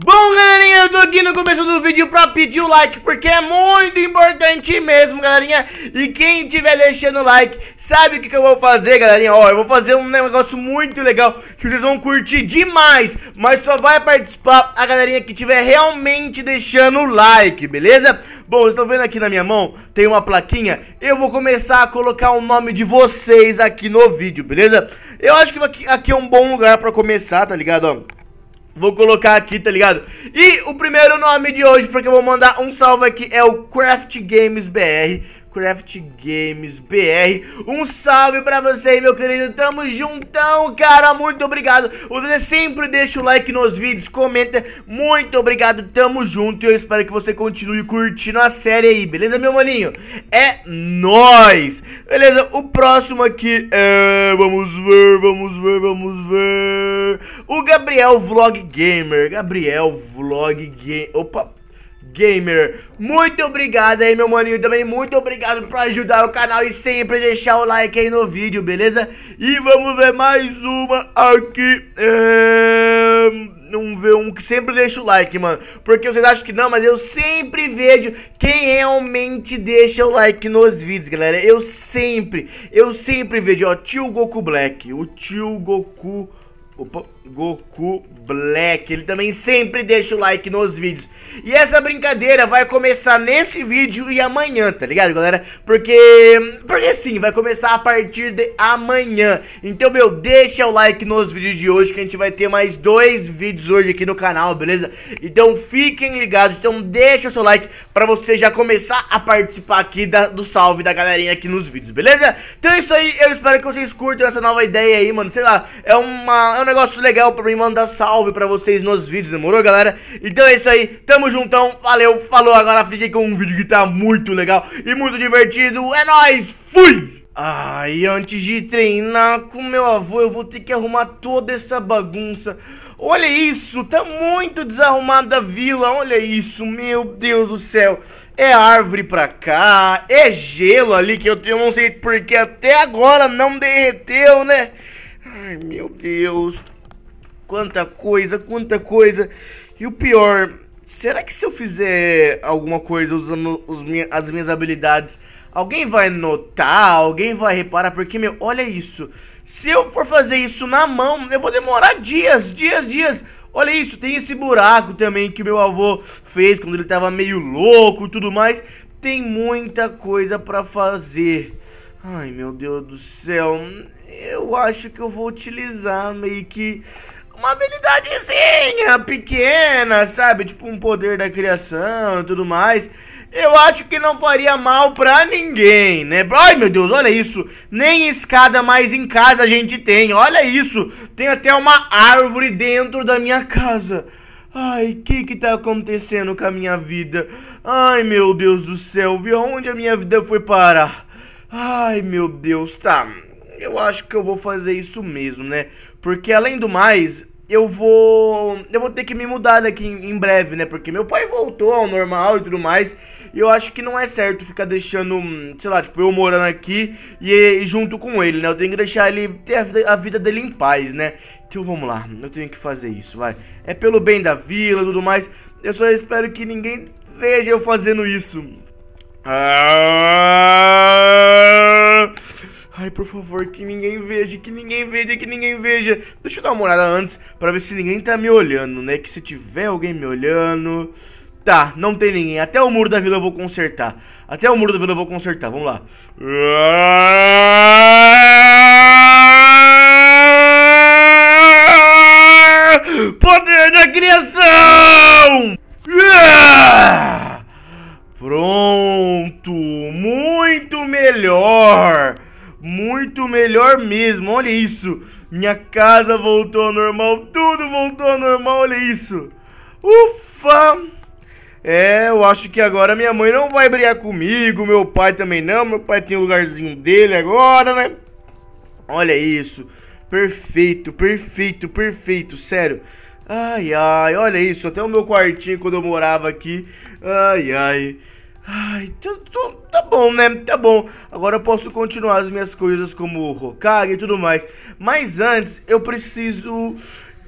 Bom, galerinha, eu tô aqui no começo do vídeo pra pedir o like, porque é muito importante mesmo, galerinha. E quem tiver deixando o like, sabe o que, que eu vou fazer, galerinha? Ó, eu vou fazer um negócio muito legal, que vocês vão curtir demais. Mas só vai participar a galerinha que tiver realmente deixando o like, beleza? Bom, vocês estão vendo aqui na minha mão, tem uma plaquinha. Eu vou começar a colocar o nome de vocês aqui no vídeo, beleza? Eu acho que aqui, aqui é um bom lugar pra começar, tá ligado, ó? Vou colocar aqui, tá ligado? E o primeiro nome de hoje, porque eu vou mandar um salve aqui, é o Craft Games BR Minecraft Games BR. Um salve pra você, meu querido. Tamo juntão, cara. Muito obrigado. Você sempre deixa o like nos vídeos, comenta. Muito obrigado, tamo junto. E eu espero que você continue curtindo a série aí, beleza, meu maninho? É nóis! Beleza, o próximo aqui é... Vamos ver, vamos ver, vamos ver... O Gabriel Vlog Gamer. Gabriel Vlog Gamer. Opa, Gamer. Muito obrigado aí, meu maninho, também muito obrigado por ajudar o canal e sempre deixar o like aí no vídeo, beleza? E vamos ver mais uma aqui. É um v que sempre deixa o like, mano. Porque vocês acham que não, mas eu sempre vejo quem realmente deixa o like nos vídeos, galera. Eu sempre, eu sempre vejo, ó, tio Goku Black, o tio Goku... Opa... Goku Black. Ele também sempre deixa o like nos vídeos. E essa brincadeira vai começar nesse vídeo e amanhã, tá ligado, galera? Porque... Porque sim, vai começar a partir de amanhã. Então, meu, deixa o like nos vídeos de hoje que a gente vai ter mais dois vídeos hoje aqui no canal, beleza? Então, fiquem ligados. Então, deixa o seu like pra você já começar a participar aqui da, do salve da galerinha aqui nos vídeos, beleza? Então é isso aí. Eu espero que vocês curtam essa nova ideia aí, mano. Sei lá, é, uma, é um negócio legal legal pra mim mandar salve pra vocês nos vídeos, demorou, galera? Então é isso aí, tamo juntão, valeu, falou, agora fiquei com um vídeo que tá muito legal e muito divertido, é nóis, fui! Ai, antes de treinar com meu avô, eu vou ter que arrumar toda essa bagunça. Olha isso, tá muito desarrumada a vila, olha isso, meu Deus do céu. É árvore pra cá, é gelo ali, que eu, eu não sei porque até agora não derreteu, né? Ai, meu Deus. Quanta coisa, quanta coisa. E o pior, será que se eu fizer alguma coisa usando os minha, as minhas habilidades, alguém vai notar, alguém vai reparar? Porque, meu, olha isso. Se eu for fazer isso na mão, eu vou demorar dias, dias, dias. Olha isso, tem esse buraco também que meu avô fez quando ele tava meio louco e tudo mais. Tem muita coisa pra fazer. Ai, meu Deus do céu. Eu acho que eu vou utilizar meio que uma habilidadezinha pequena, sabe? Tipo um poder da criação e tudo mais. Eu acho que não faria mal pra ninguém, né? Ai meu Deus, olha isso. Nem escada mais em casa a gente tem. Olha isso. Tem até uma árvore dentro da minha casa. Ai, o que que tá acontecendo com a minha vida? Ai meu Deus do céu, viu onde a minha vida foi parar. Ai meu Deus, tá eu acho que eu vou fazer isso mesmo, né? Porque além do mais, eu vou. Eu vou ter que me mudar daqui em, em, breve, né? Porque meu pai voltou ao normal e tudo mais. E eu acho que não é certo ficar deixando, sei lá, tipo, eu morando aqui e, e junto com ele, né? Eu tenho que deixar ele ter a, a, vida dele em paz, né? Então vamos lá, eu tenho que fazer isso, vai. É pelo bem da vila e tudo mais. Eu só espero que ninguém veja eu fazendo isso. Ah... Ai, por favor, que ninguém veja, que ninguém veja, que ninguém veja. Deixa eu dar uma olhada antes pra ver se ninguém tá me olhando, né? Que se tiver alguém me olhando... Tá, não tem ninguém. Até o muro da vila eu vou consertar. Até o muro da vila eu vou consertar, vamos lá. Ah! melhor mesmo, olha isso. Minha casa voltou ao normal, tudo voltou ao normal, olha isso. Ufa! É, eu acho que agora minha mãe não vai brigar comigo, meu pai também não, meu pai tem o um lugarzinho dele agora, né? Olha isso. Perfeito, perfeito, perfeito, sério. Ai, ai, olha isso, até o meu quartinho quando eu morava aqui. Ai, ai. Ai, tá, tá bom, né? Tá bom. Agora eu posso continuar as minhas coisas como Hokage e tudo mais. Mas antes, eu preciso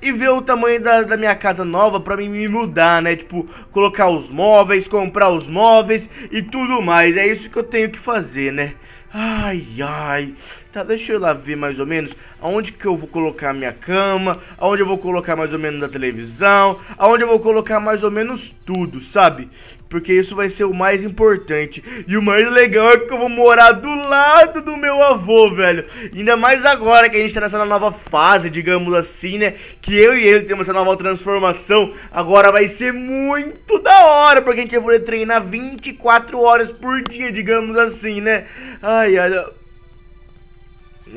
e ver o tamanho da, da minha casa nova pra mim me mudar, né? Tipo, colocar os móveis, comprar os móveis e tudo mais. É isso que eu tenho que fazer, né? Ai, ai. Tá, deixa eu lá ver mais ou menos aonde que eu vou colocar a minha cama, aonde eu vou colocar mais ou menos a televisão, aonde eu vou colocar mais ou menos tudo, sabe? porque isso vai ser o mais importante. E o mais legal é que eu vou morar do lado do meu avô, velho. Ainda mais agora que a gente tá nessa nova fase, digamos assim, né? Que eu e ele temos essa nova transformação. Agora vai ser muito da hora, porque a gente vai poder treinar 24 horas por dia, digamos assim, né? Ai, ai.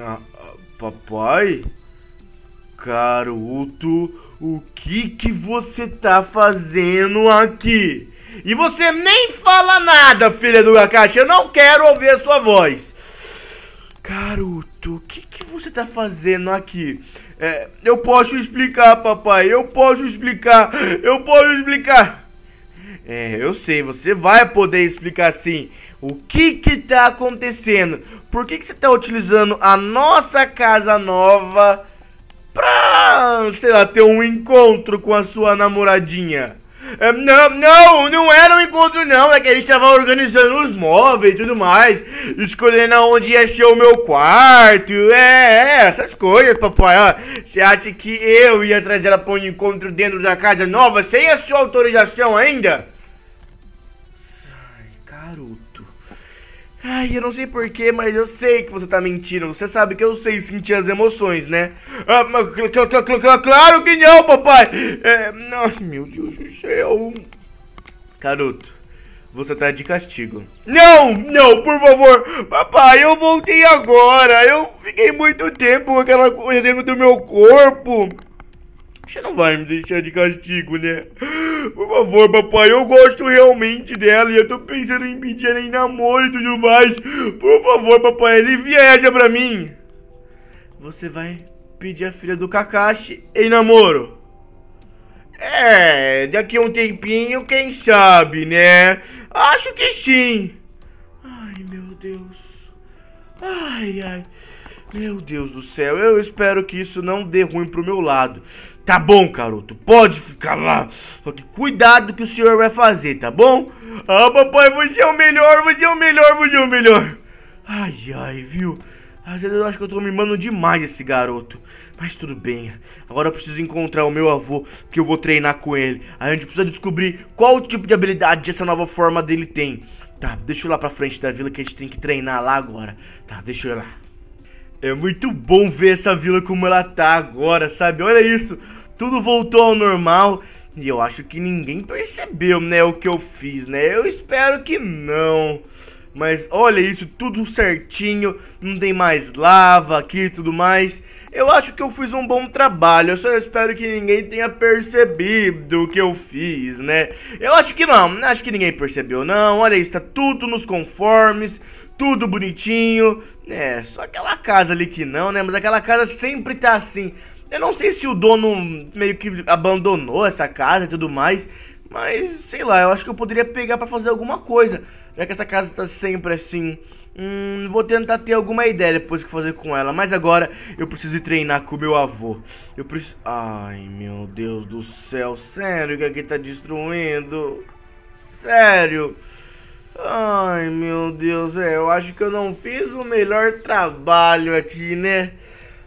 Ah, papai? Caruto, o que que você tá fazendo aqui? E você nem fala nada, filha do Gakashi. Eu não quero ouvir a sua voz. Garoto, o que, que você tá fazendo aqui? É, eu posso explicar, papai. Eu posso explicar. Eu posso explicar. É, eu sei, você vai poder explicar sim. O que que tá acontecendo? Por que que você tá utilizando a nossa casa nova pra, sei lá, ter um encontro com a sua namoradinha? É, não, não, não era é um encontro não, é que a gente tava organizando os móveis e tudo mais, escolhendo aonde ia ser o meu quarto, é, é essas coisas, papai. Você acha que eu ia trazer ela pra um encontro dentro da casa nova sem a sua autorização ainda? Ai, garoto. Ai, eu não sei porquê, mas eu sei que você tá mentindo. Você sabe que eu sei sentir as emoções, né? Ah, mas, claro que não, papai! É, meu Deus do céu. Caruto, você tá de castigo. Não, não, por favor. Papai, eu voltei agora. Eu fiquei muito tempo com aquela coisa dentro do meu corpo. Você não vai me deixar de castigo, né? Por favor, papai, eu gosto realmente dela e eu tô pensando em pedir ela em namoro e tudo mais. Por favor, papai, a ela pra mim. Você vai pedir a filha do Kakashi em namoro? É, daqui a um tempinho, quem sabe, né? Acho que sim. Ai, meu Deus. Ai, ai. Meu Deus do céu, eu espero que isso não dê ruim pro meu lado. Tá bom, garoto, pode ficar lá. Só que cuidado que o senhor vai fazer, tá bom? Ah, papai, você é o melhor, você é o melhor, você é o melhor. Ai, ai, viu? Às vezes eu acho que eu tô mimando demais esse garoto. Mas tudo bem. Agora eu preciso encontrar o meu avô, que eu vou treinar com ele. A gente precisa descobrir qual tipo de habilidade essa nova forma dele tem. Tá, deixa eu ir lá pra frente da vila que a gente tem que treinar lá agora. Tá, deixa eu ir lá. É muito bom ver essa vila como ela tá agora, sabe? Olha isso, tudo voltou ao normal e eu acho que ninguém percebeu, né, o que eu fiz, né? Eu espero que não. Mas olha isso, tudo certinho, não tem mais lava aqui e tudo mais. Eu acho que eu fiz um bom trabalho, eu só espero que ninguém tenha percebido o que eu fiz, né? Eu acho que não, acho que ninguém percebeu não, olha isso, tá tudo nos conformes, tudo bonitinho, é, só aquela casa ali que não, né? Mas aquela casa sempre tá assim. Eu não sei se o dono meio que abandonou essa casa e tudo mais, mas sei lá, eu acho que eu poderia pegar para fazer alguma coisa, já que essa casa tá sempre assim. Hum, vou tentar ter alguma ideia depois que fazer com ela, mas agora eu preciso ir treinar com meu avô. Eu preciso. Ai meu Deus do céu, sério que aqui tá destruindo? Sério? Ai, meu Deus, é, eu acho que eu não fiz o melhor trabalho aqui, né?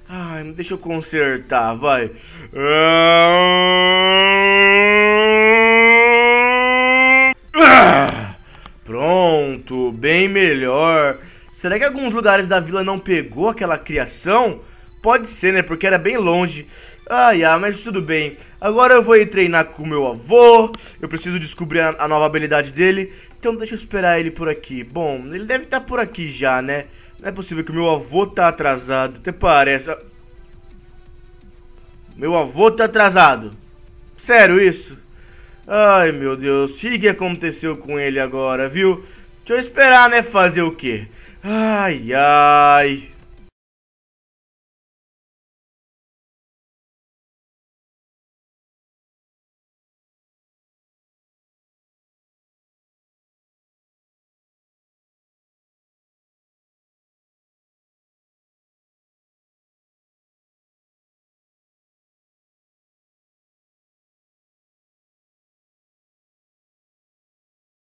Ai, deixa eu consertar, vai. Ah! pronto, bem melhor. Será que alguns lugares da vila não pegou aquela criação? Pode ser, né? Porque era bem longe. Ai, ah, mas tudo bem. Agora eu vou ir treinar com meu avô. Eu preciso descobrir a, a nova habilidade dele. Então deixa eu esperar ele por aqui. Bom, ele deve estar tá por aqui já, né? Não é possível que o meu avô tá atrasado. Até parece. Meu avô tá atrasado. Sério isso? Ai, meu Deus. O que aconteceu com ele agora, viu? Deixa eu esperar, né? Fazer o quê? Ai, ai...